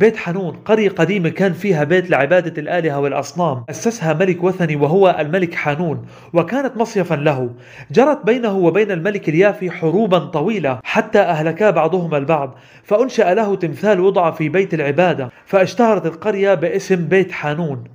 بيت حنون قرية قديمة كان فيها بيت لعبادة الآلهة والأصنام أسسها ملك وثني وهو الملك حانون وكانت مصيفا له جرت بينه وبين الملك اليافي حروبا طويلة حتى أهلكا بعضهما البعض فأنشأ له تمثال وضع في بيت العبادة فاشتهرت القرية باسم بيت حانون